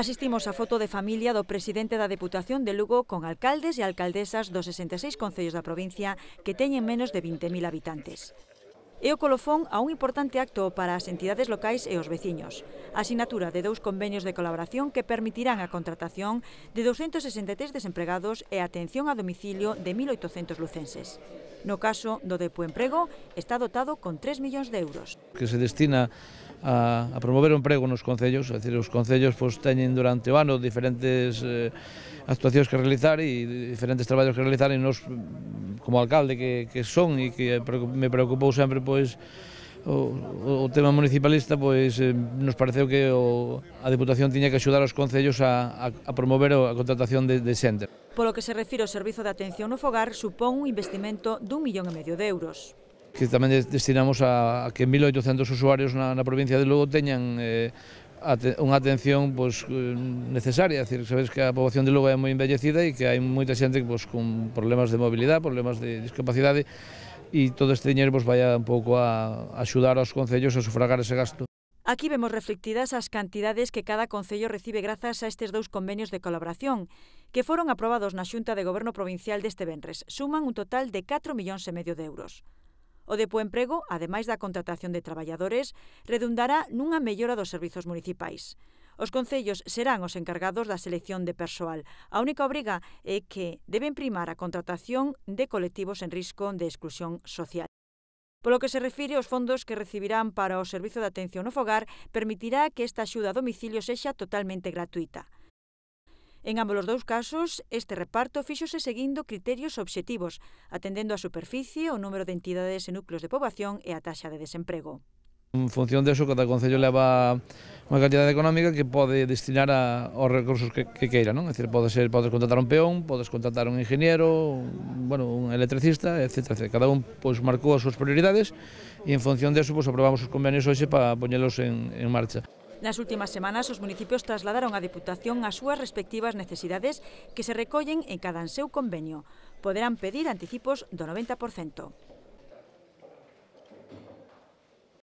Asistimos a foto de familia do presidente da Deputación de Lugo con alcaldes e alcaldesas dos 66 concellos da provincia que teñen menos de 20.000 habitantes e o colofón a un importante acto para as entidades locais e os veciños. A sinatura de dous convenios de colaboración que permitirán a contratación de 263 desempregados e a atención a domicilio de 1.800 lucenses. No caso do de Puemprego, está dotado con 3 millóns de euros. Que se destina a, a promover o emprego nos concellos, é dicir, os concellos pois, teñen durante o ano diferentes eh, actuacións que realizar e diferentes traballos que realizar e nos como alcalde que, que son e que me preocupou sempre pois o, o tema municipalista pois eh, nos pareceu que o, a Deputación tiña que axudar aos concellos a, a, a promover a contratación de, de xente. Polo que se refire ao servizo de atención no fogar, supón un investimento dun millón e medio de euros que tamén destinamos a, a que 1.800 usuarios na, na provincia de Lugo teñan eh, unha atención pois, eh, necesaria, decir, sabes que a poboación de Lugo é moi envellecida e que hai moita xente pois, con problemas de mobilidade, problemas de discapacidade e todo este dinheiro pois, vai un pouco a axudar aos concellos a sufragar ese gasto. Aquí vemos reflectidas as cantidades que cada Concello recibe grazas a estes dous convenios de colaboración, que foron aprobados na Xunta de Goberno Provincial deste Benres. Suman un total de 4 millóns e medio de euros. O de emprego, ademais da contratación de traballadores, redundará nunha mellora dos servizos municipais. Os concellos serán os encargados da selección de persoal. A única obriga é que deben primar a contratación de colectivos en risco de exclusión social. Polo que se refire aos fondos que recibirán para o Servizo de Atención no Fogar, permitirá que esta axuda a domicilio sexa totalmente gratuita. En ambos os dous casos, este reparto fíxose seguindo criterios obxectivos, atendendo a superficie, o número de entidades e núcleos de poboación e a taxa de desemprego. En función de eso, cada concello leva unha cantidade económica que pode destinar a, aos recursos que, que queira, non? pode ser, podes contratar un peón, podes contratar un ingeniero, un, bueno, un electricista, etc. Cada un pois, marcou as súas prioridades e en función de eso pois, aprobamos os convenios hoxe para poñelos en, en marcha. Nas últimas semanas, os municipios trasladaron á Deputación as súas respectivas necesidades que se recollen en cada seu convenio. Poderán pedir anticipos do 90%.